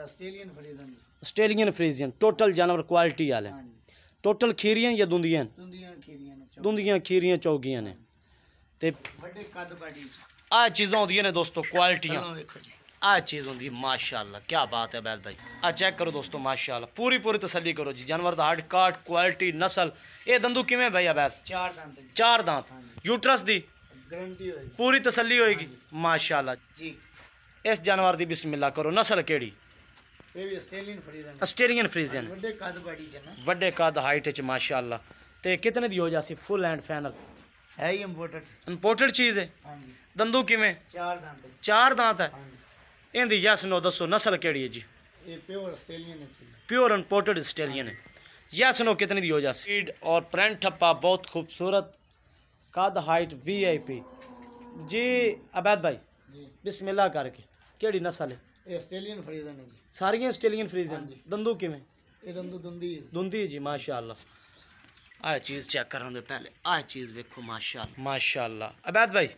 Australian Friesian total जानवर quality आल है टोटल हाँ खीरियां या दुंदियां दुंदियां खीरियां चौगियां ने ते आ चीज़ां होंदियां ने दोस्तों क्वालिटियां आ चीज़ होंगी माशाल्लाह क्या बात है बैल भाई आ चेक करो दोस्तों माशाल्लाह पूरी पूरी तसली करो जी जानवर का हड काट क्वालिटी नस्ल ये दंदू किमें भाई अबैद चार दांत चार दांत यूट्रस हाँ दी पूरी तसली होएगी हाँ माशाल्लाह जी इस जानवर की बिस्मिल्ला करो नस्ल केड़ी आस्ट्रेलियन फ्रीजन वे कद हाइट माशाला कितने की हो जाए फुल एंड फैनल इंपोर्टेंट चीज है हाँ दंदू कि चार दांत है इनकी यस नो दसो नसल के जी प्योर इंपोर्टेड आस्ट्रेलियन है यस नो कितने की हो जाए और प्रिंट ठप्पा बहुत खूबसूरत कद हाइट वी आई पी जी अबैद भाई बिस्मिल्ला करके केड़ी नसल है ये ऑस्ट्रेलियन फ्रीजन है जी सारी ਇਹ ਦੰਦੂ ਦੁੰਦੀ ਹੈ ਦੁੰਦੀ ਜੀ ਮਾਸ਼ਾਅੱਲਾ ਆ ਚੀਜ਼ ਚੈੱਕ ਪਹਿਲੇ ਆ ਚੀਜ਼ ਵੇਖੋ अबैद भाई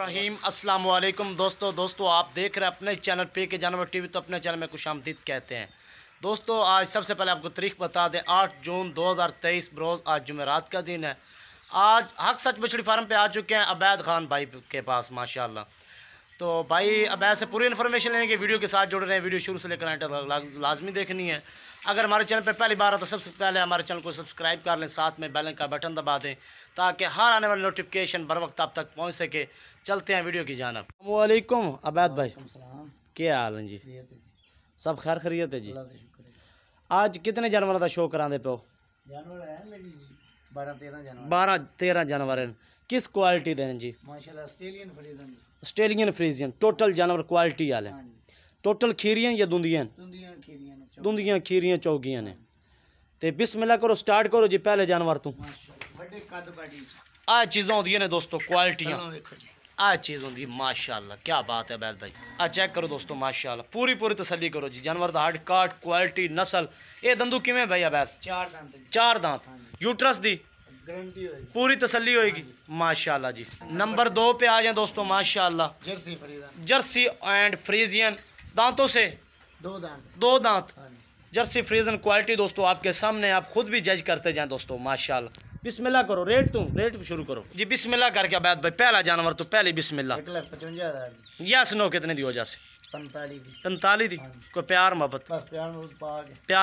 रहीम दोस्तों आप देख रहे हैं अपने चैनल पे के जानवर टीवी तो अपने चैनल में खुश आमदीद कहते हैं दोस्तों आज सबसे पहले आपको तारीख बता दें 8 जून 2023 बरोज आज जुमेरात का दिन है आज हक सच बछड़ी फार्म पे आ चुके हैं अबैद खान भाई के पास माशाल्लाह तो भाई अब ऐसे पूरी इन्फॉर्मेशन लेंगे वीडियो के साथ जुड़ रहे हैं वीडियो शुरू से लेकर आए तो लाजमी देखनी है अगर हमारे चैनल पर पहली बार है तो सबसे पहले हमारे चैनल को सब्सक्राइब कर लें साथ में बैलन का बटन दबा दें ताकि हर आने वाली नोटिफिकेशन बर वक्त आप तक पहुँच सके चलते हैं वीडियो की जानब वालेकुम अबैद भाई क्या हाल है जी सब खैर खरीत है जी आज कितने जानवर का शो करा दे पे बारह तेरह जानवर हैं किस क्वालिटी देने जी माशाल्लाह ऑस्ट्रेलियन फरीदन स्टेरियन फ्रीजियन टोटल जानवर क्वालिटी आल हाँ टोटल खीरियां या दुंदियां दुंदियां खीरियां चौगियां ने ते बिस्मिल्लाह करो स्टार्ट करो जी पहले जानवर तू आ चीज़ा होंगे ने दोस्तों क्वालिटियां आ चीज़ होंगी माशाल्लाह क्या बात है बैल भाई आ चेक करो दोस्तों माशाल्लाह पूरी पूरी तसली करो जी जानवर का हड काट क्वालिटी नस्ल ये दंदू किमें भाई अबैल चार दांत चार हाँ दांत यूट्रस दी पूरी तसली होगी हाँ माशाल्लाह जी नंबर दो पे आ जाए दोस्तों माशाल्लाह जर्सी जर्सी एंड फ्रीजियन दांतों से दो दांत दो दांत हाँ जर्सी फ्रीजन क्वालिटी दोस्तों आपके सामने आप खुद भी जज करते जाएं दोस्तों माशाल्लाह बिस्मिल्लाह करो रेट तू रेट शुरू करो जी बिस्मिल्लाह करके बाद भाई पहला जानवर तो पहले बिस्मिल्लाह यस नो कितने दी हो से पैंतालीस हाँ को प्यार मोहब्बत प्यार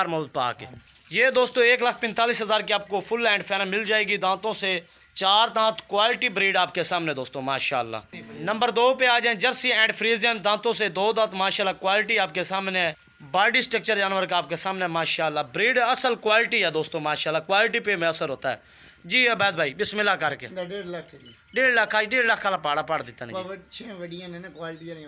मोहब्बत पा के हाँ ये दोस्तों एक लाख पैंतालीस हज़ार की आपको फुल एंड फैनल मिल जाएगी दांतों से चार दांत क्वालिटी ब्रीड आपके सामने दोस्तों माशाल्लाह नंबर दो पे आ जाए जर्सी एंड फ्रीजियन दांतों से दो दांत माशाल्लाह क्वालिटी आपके सामने है बॉडी स्ट्रक्चर जानवर का आपके सामने माशाल्लाह ब्रीड असल क्वालिटी है दोस्तों माशाल्लाह क्वालिटी पे में असर होता है जी अबैद भाई बिस्मिल्लाह करके डेढ़ लाख डेढ़ लाख का डेढ़ लाख पाड़ा पाड़ दिता नहीं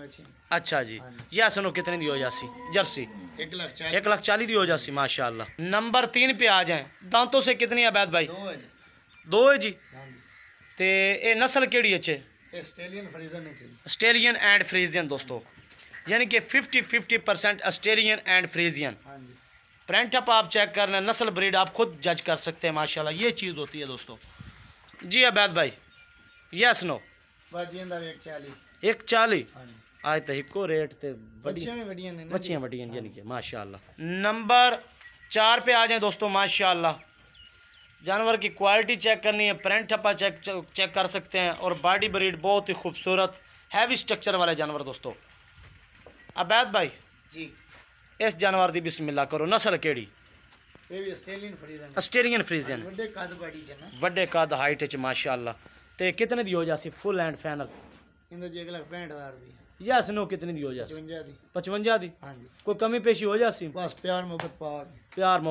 अच्छा जी हाँ ये सुनो कितने दी हो जासी जर्सी एक लाख चालीस एक दी हो जासी माशाल्लाह नंबर तीन पे आ जाए दांतों से कितनी अबैद भाई दो है हाँ जी ते ये नस्ल केड़ी अच्छे ऑस्ट्रेलियन एंड फ्रीजियन दोस्तों यानी कि fifty fifty percent Australian and Friesian अप आप चेक कर लें नस्ल ब्रीड आप खुद जज कर सकते हैं माशाल्लाह ये चीज़ होती है दोस्तों जी अबैद भाई यस नो एक चाली हाँ आज तो रेट तो बच्चियाँ यानी कि माशाल्लाह नंबर चार पे आ जाए दोस्तों माशाल्लाह जानवर की क्वालिटी चेक करनी है प्रिंट ठप्पा चेक चेक कर सकते हैं और बॉडी ब्रीड बहुत ही खूबसूरत हैवी स्ट्रक्चर वाले जानवर दोस्तों अबैद भाई जी इस जानवर की बिस्मिल्ला करो नसल कि आस्ट्रेलीयन फ्रीजन वे कद हाइट माशाला तो कितने की हो जाए फुल एंड फैनल कोई कमी पेशी हो जाए प्यार है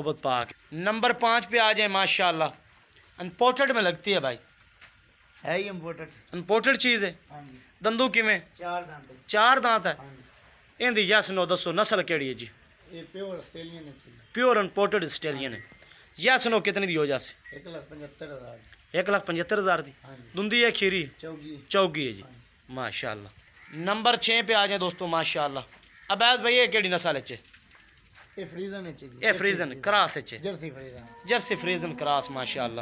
दांत चार दांत है हाँ इंदी यस नो दसो नस्ल केड़ी है जी प्योर इंपोर्टेड स्टेलियन है यस नो कितने की हो जाए एक लाख पचहत्तर हज़ार की हाँ दुंदी है खीरी चौगी है जी हाँ माशाला नंबर छे पे आ जाए दोस्तों माशाला अबैद भाई ये कि नसल है Friesian cross Jersey Friesian cross माशाला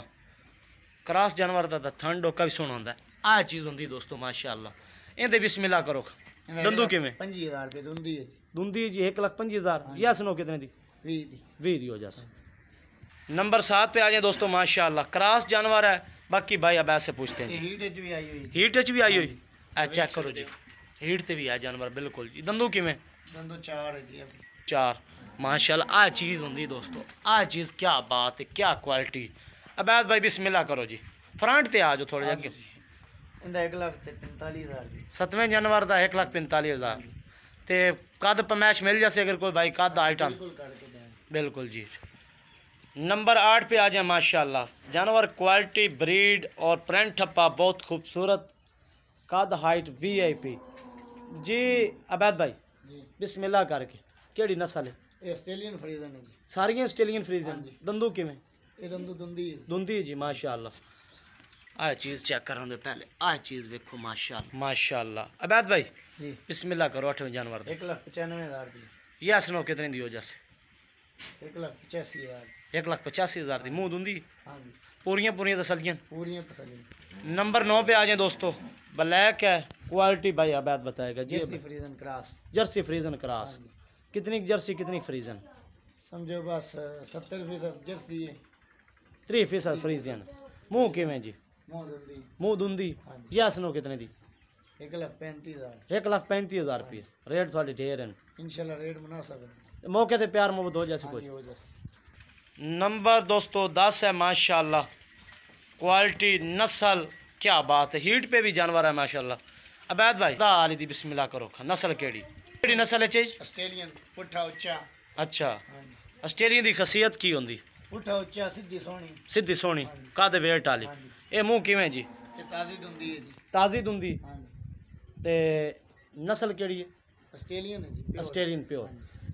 क्रास जानवर का ठंड ओका भी सुन है आ चीज़ होंगी दोस्तों माशाला इन्हें बिस्मिल्ला करो दंदू नंबर सात पे आ जाए दोस्तों माशाल्लाह क्रास जानवर है बाकी भाई अब ऐसे पूछते हैं हीट भी आई हुई चेक करो जी हीट से भी आया जानवर बिल्कुल जी दंदू किमें चार चार माशाल्लाह आ चीज़ होंगी दोस्तों आ चीज़ क्या बात है क्या क्वालिटी अबैद भाई बिस्मिल्लाह करो जी फ्रंट पे आ जाओ थोड़े जाके ਇਹਦਾ जानवर का एक लाख पंताली हज़ार तो कद पमैश मिल जाए अगर कोई भाई कद आइटम बिल्कुल जी नंबर आठ पे आ जाए माशाल्लाह जानवर क्वालिटी ब्रीड और प्रिंट ठप्पा बहुत खूबसूरत कद हाइट वीआईपी जी अबैद भाई बिस्मिल्लाह करके केड़ी नस्ल है ऑस्ट्रेलियन फ्रीजन ऑस्ट्रेलियन फ्रीजन दंदू किवें ਇਹ ਦੰਦੂ ਦੁੰਦੀ ਦੁੰਦੀ ਜੀ आ चीज़ चेक कर पहले आ चीज़ देखो माशाल्लाह माशाल्लाह अबैद भाई जी बिस्मिल्लाह करो अठवें जानवर एक लाख पचानवे हज़ार दी सुनो कितने दी हो जैसे एक लाख पचासी हज़ार एक लाख पचासी हज़ार दी मुँह दूंदी पूरी हाँ पूरी तसलियाँ पूरी तसलियाँ नंबर नौ पे आ जाए दोस्तों ब्लैक है क्वालिटी भाई अबैद बताएगा जी Jersey Friesian cross Jersey Friesian cross हाँ कितनी जर्सी कितनी फ्रीजन समझो बस सत्तर फीसद जर्सी त्री फीसद फ्रीजन मुँह किमें जी मुँह धुंदी ये आसनों कितने दी एक लाख पैंतीस हजार एक लाख पैंतीस हजार रुपये हाँ रेट थोड़ी ढेर है इंशाल्लाह रेट बना सकते मौके पे प्यार मोहब्बत हो जैसे हाँ कुछ नंबर दोस्तों दस है माशाल्लाह क्वालिटी नस्ल क्या बात है हीट पे भी जानवर है माशाल्लाह अबैद भाई आली दी बिस्मिल्लाह करो नस्ल केड़ी केड़ी नस्ल है चीज ऑस्ट्रेलियन पुट्ठा उच्चा अच्छा हाँ ऑस्ट्रेलियन दी खासियत की होंगी ਉਠਾ ਉੱਚਾ ਸਿੱਧੀ ਸੋਹਣੀ ਸਿੱਧੀ ਸੋਹਣੀ ਕਾਦੇ ਵੇਟ ਵਾਲੀ ਇਹ ਮੂੰਹ ਕਿਵੇਂ ਜੀ ਇਹ ਤਾਜ਼ੀ ਦੁੰਦੀ ਹੈ ਜੀ ਤਾਜ਼ੀ ਦੁੰਦੀ ਤੇ ਨਸਲ ਕਿਹੜੀ ਹੈ ਆਸਟ੍ਰੇਲੀਅਨ ਹੈ ਜੀ ਆਸਟ੍ਰੇਲੀਅਨ ਪਿਓਰ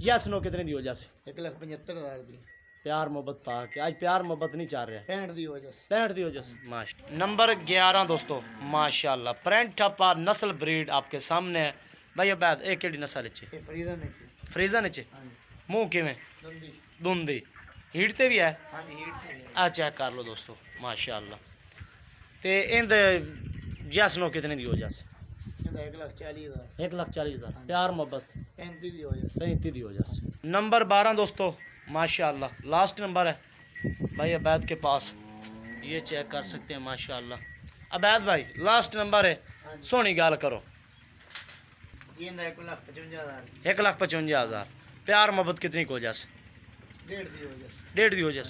यस नो कितने दी वजह से एक लाख पचहत्तर हज़ार दी प्यार मोहब्बत पा के आज प्यार मोहब्बत नहीं चाह रहा पैंठ दी वजह से पैंठ दी वजह से माश नंबर ग्यारह दोस्तों माशाल्लाह प्रेंट अपा नस्ल ब्रीड आपके सामने है भाई अबैद एक केड़ी नस्ल है फ्रीजन है फ्रीजन है मुंह किवें दुंदी हीट ते भी है हाँ जी आ चेक कर लो दोस्तों माशाल्लाह ते इंद जैस कितने की हो जैस एक लाख चालीस हज़ार हाँ प्यार मोहब्बत पैंती हो जैस नंबर बारह दोस्तों माशाल्लाह लास्ट नंबर है भाई अबैद के पास ये चेक कर सकते हैं माशा अबैद भाई लास्ट नंबर है हाँ सोनी गल करो एक लाख पचवंजा हज़ार प्यार मोहब्बत कितनी को जैसे डेढ़ दी वजह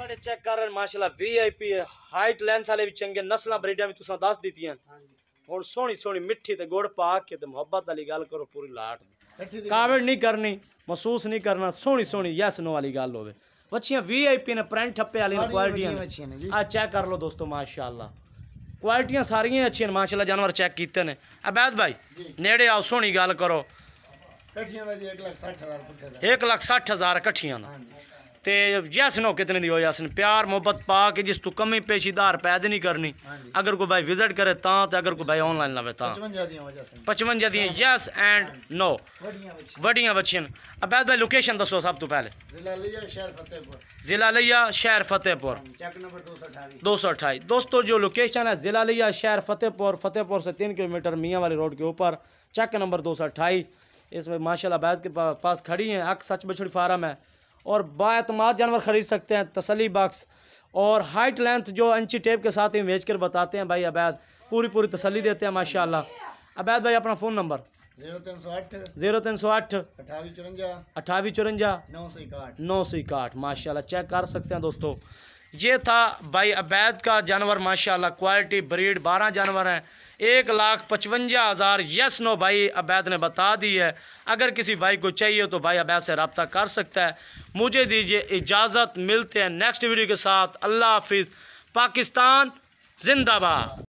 चेक कर रहे माशाल्लाह वीआईपी हाइट लेंथ वाले भी चंगे नस्ल ब्रिडा भी दस दी हैं हूँ सोहनी सोहनी मिठी तो गुड़ पा के मुहब्बत वाली गल करो पूरी लाट कावड़ नहीं करनी महसूस नहीं करना सोहनी सोहनी यस नो वाली गल हो बच्चिया वी आई पी ने प्रिंट ठप्पे क्वालिटिया आ चेक कर लो दोस्तों माशाला क्वालिटिया सारिया अच्छी माशाला जानवर चेक किए ने अबैद भाई नेड़े आओ सोनी गल करो एक लाख सठ हज़ार कट्ठियाँ ते नो कितने दी हो जैसन प्यार मोहब्बत पा के जिस तू कमी पेशी आधार पैद नहीं करनी हाँ अगर कोई भाई विजिट करे ता तो अगर कोई भाई ऑनलाइन लवे ता पचवंजा दी यस एंड नो वडियाँ बच्चियां अबैद भाई लोकेशन दसो सब तो पहले जिला लिया शहर फतेहपुर हाँ दो सौ अठाई दोस्तों जो लोकेशन है जिला लिया शहर फतेहपुर फतेहपुर से तीन किलोमीटर मियाँ वाली रोड के ऊपर चेक नंबर दो सौ अट्ठाईस इसमें माशा बैत के पास खड़ी हैं अक सच बछड़ी फार्म है और बातमाद जानवर ख़रीद सकते हैं तसली बक्स और हाइट लेंथ जो इंची टेप के साथ ही भेज कर बताते हैं भाई अबैद पूरी पूरी तसली देते हैं माशा अबैद भाई अपना फ़ोन नंबर जीरो तीन सौ आठ अठावी चुरंजा अठावी चुरंजा नौ सौ इकाठ नौ सौ इकाठ माशा चेक कर सकते हैं दोस्तों ये था भाई अबैद का जानवर माशाल्लाह क्वालिटी ब्रीड बारह जानवर हैं एक लाख पचवंजा हज़ार यस नो भाई अबैद ने बता दी है अगर किसी भाई को चाहिए तो भाई अबैद से रबता कर सकता है मुझे दीजिए इजाज़त मिलते हैं नेक्स्ट वीडियो के साथ अल्लाह हाफिज़ पाकिस्तान जिंदाबाद